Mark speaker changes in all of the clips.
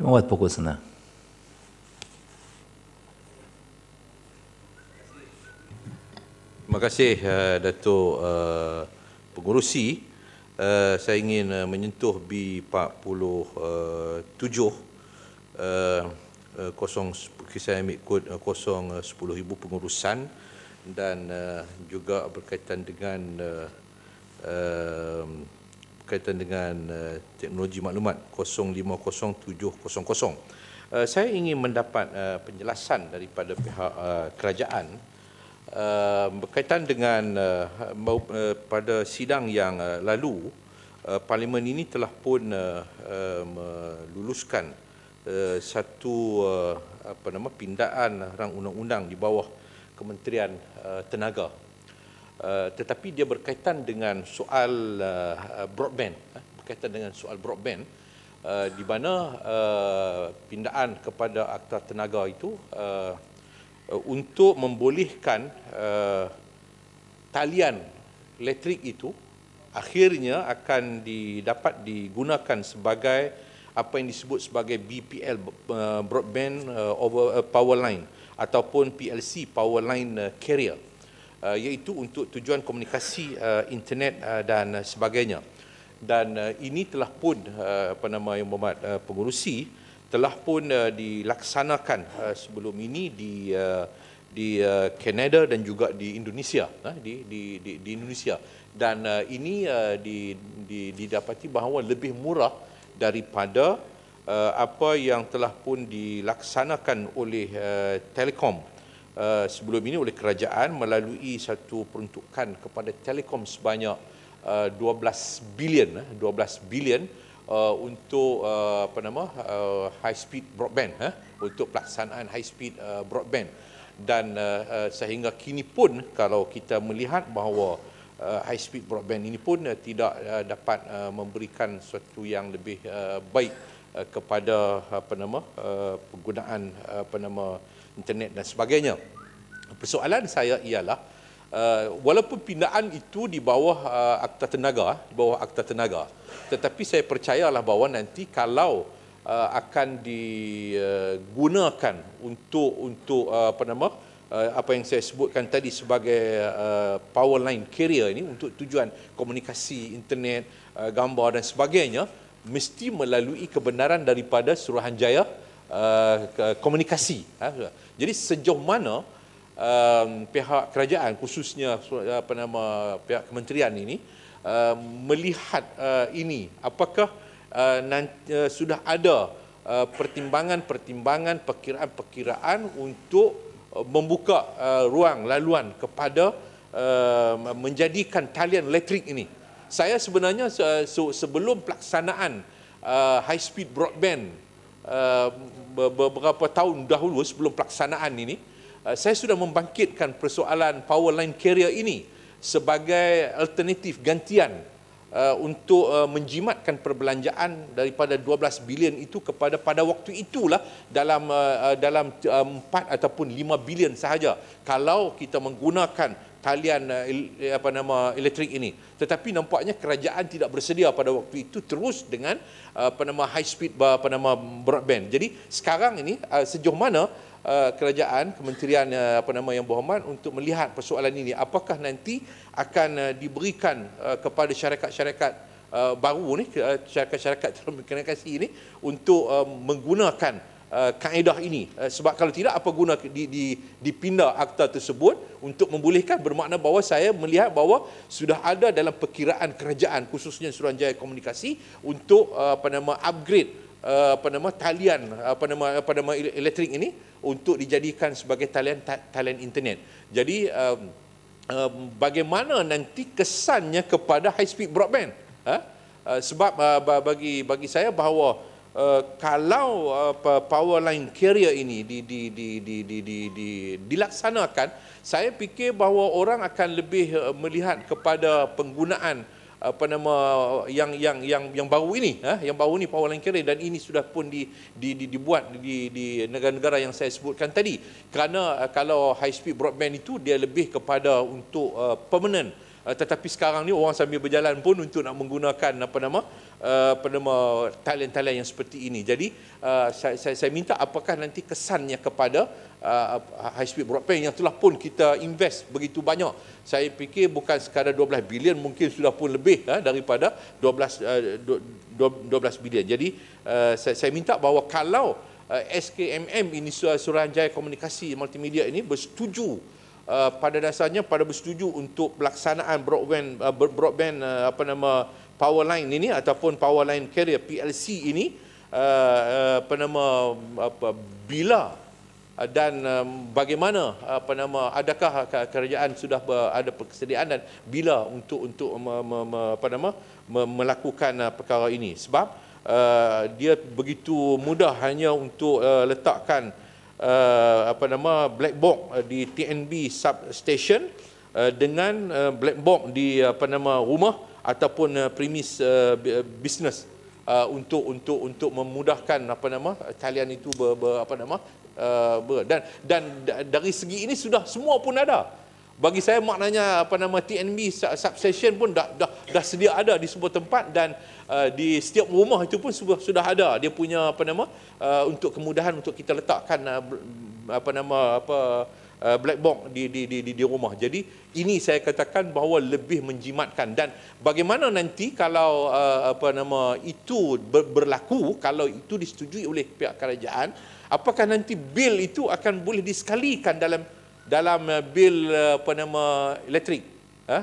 Speaker 1: Vamos lá pouco assim, né? Terima kasih uh, eh, Dato' uh, eh, Pengurusi. Uh, eh, saya ingin uh, menyentuh B47 uh, uh, kosong kisah ambil kod uh, kosong uh, ribu pengurusan dan uh, juga berkaitan dengan uh, berkaitan dengan uh, teknologi maklumat 050700. Uh, eh, saya ingin mendapat uh, penjelasan daripada pihak uh, kerajaan uh, berkaitan dengan uh, uh, pada sidang yang uh, lalu uh, parlimen ini telah pun uh, uh, meluluskan uh, satu uh, apa nama pindaan rang undang-undang di bawah Kementerian uh, Tenaga Eh, tetapi dia berkaitan dengan soal uh, broadband uh, berkaitan dengan soal broadband uh, di mana uh, pindaan kepada akta tenaga itu uh, uh, untuk membolehkan uh, talian elektrik itu akhirnya akan dapat digunakan sebagai apa yang disebut sebagai BPL broadband over power line ataupun PLC power line carrier uh, iaitu untuk tujuan komunikasi uh, internet uh, dan uh, sebagainya. Dan ini telah pun apa nama yang Muhammad pengurusi telah pun dilaksanakan sebelum ini di uh, di Kanada dan juga di Indonesia di, di di di Indonesia dan ini di, di didapati bahawa lebih murah daripada apa yang telah pun dilaksanakan oleh uh, Telekom Eh, sebelum ini oleh kerajaan melalui satu peruntukan kepada telekom sebanyak uh, eh, 12 bilion uh, eh, 12 bilion uh, untuk uh, apa nama uh, high speed broadband uh, untuk pelaksanaan high speed uh, broadband dan uh, uh, sehingga kini pun kalau kita melihat bahawa uh, high speed broadband ini pun uh, tidak uh, dapat uh, memberikan sesuatu yang lebih uh, baik uh, kepada apa nama uh, penggunaan apa nama uh, internet dan sebagainya. Persoalan saya ialah uh, walaupun pindaan itu di bawah uh, akta tenaga, di bawah akta tenaga, tetapi saya percayalah bahawa nanti kalau uh, akan digunakan uh, untuk untuk uh, apa nama uh, apa yang saya sebutkan tadi sebagai uh, power line carrier ini untuk tujuan komunikasi internet, uh, gambar dan sebagainya mesti melalui kebenaran daripada Suruhanjaya Eh, komunikasi. Ha? Jadi sejauh mana eh, pihak kerajaan khususnya apa nama pihak kementerian ini eh, melihat ini apakah sudah ada pertimbangan-pertimbangan perkiraan-perkiraan untuk membuka ruang laluan kepada menjadikan talian elektrik ini. Saya sebenarnya sebelum pelaksanaan high speed broadband uh, beberapa tahun dahulu sebelum pelaksanaan ini uh, saya sudah membangkitkan persoalan power line carrier ini sebagai alternatif gantian uh, untuk uh, menjimatkan perbelanjaan daripada 12 bilion itu kepada pada waktu itulah dalam uh, uh dalam uh, 4 ataupun 5 bilion sahaja kalau kita menggunakan talian eh, eh, apa nama elektrik ini tetapi nampaknya kerajaan tidak bersedia pada waktu itu terus dengan eh, apa nama high speed apa nama broadband jadi sekarang ini sejauh mana kerajaan kementerian apa nama yang berhormat untuk melihat persoalan ini apakah nanti akan diberikan kepada syarikat-syarikat baru ni syarikat-syarikat telekomunikasi ini untuk menggunakan Uh, kaedah ini uh, sebab kalau tidak apa guna dipindah akta tersebut untuk membolehkan bermakna bahawa saya melihat bahawa sudah ada dalam perkiraan kerajaan khususnya Suruhanjaya Komunikasi untuk uh, apa nama upgrade apa nama talian apa nama apa nama elektrik ini untuk dijadikan sebagai talian talian internet. Jadi um, um, bagaimana nanti kesannya kepada high speed broadband? Ha? Sebab bagi bagi saya bahawa Eh, kalau uh, power line carrier ini di di di di di di di dilaksanakan saya fikir bahawa orang akan lebih uh, melihat kepada penggunaan apa nama yang yang yang yang baru ini eh, yang baru ini power line carrier dan ini sudah pun di di, di dibuat di di negara-negara yang saya sebutkan tadi kerana uh, kalau high speed broadband itu dia lebih kepada untuk uh, permanent Eh, tetapi sekarang ni orang sambil berjalan pun untuk nak menggunakan apa nama eh, apa nama talent-talent yang seperti ini. Jadi eh, saya, saya, saya minta apakah nanti kesannya kepada high speed broadband yang telah pun kita invest begitu banyak. Saya fikir bukan sekadar 12 bilion mungkin sudah pun lebih daripada 12 12 bilion. Jadi saya, saya minta bahawa kalau SKMM ini Suruhanjaya Komunikasi Multimedia ini bersetuju Uh, pada dasarnya pada bersetuju untuk pelaksanaan broadband uh, broadband uh, apa nama power line ini ataupun power line carrier PLC ini uh, uh, apa nama apa bila uh, dan um, bagaimana uh, apa nama adakah kerajaan sudah ada persediaan dan bila untuk untuk apa nama melakukan perkara ini sebab dia begitu mudah hanya untuk letakkan uh, apa nama black box uh, di TNB substation uh, dengan uh, black box di uh, apa nama rumah ataupun uh, premis uh, uh, business uh, untuk untuk untuk memudahkan apa nama talian itu ber, ber, apa nama uh, ber, dan dan dari segi ini sudah semua pun ada bagi saya maknanya apa nama TNB substation pun dah dah, dah sedia ada di sebuah tempat dan uh, di setiap rumah itu pun sudah sudah ada dia punya apa nama uh, untuk kemudahan untuk kita letakkan uh, mm, apa nama apa uh, black box di, di di di di rumah. Jadi ini saya katakan bahawa lebih menjimatkan dan bagaimana nanti kalau uh, apa nama itu ber, berlaku kalau itu disetujui oleh pihak kerajaan apakah nanti bil itu akan boleh disekalikan dalam dalam uh, bil uh, apa nama elektrik eh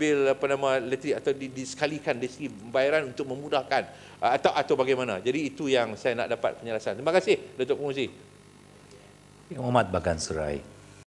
Speaker 1: bil apa nama elektrik atau di, di sekalikan di segi pembayaran untuk memudahkan atau atau bagaimana. Jadi itu yang saya nak dapat penjelasan. Terima kasih Datuk Pengerusi. Yang Muhammad Bagan Serai.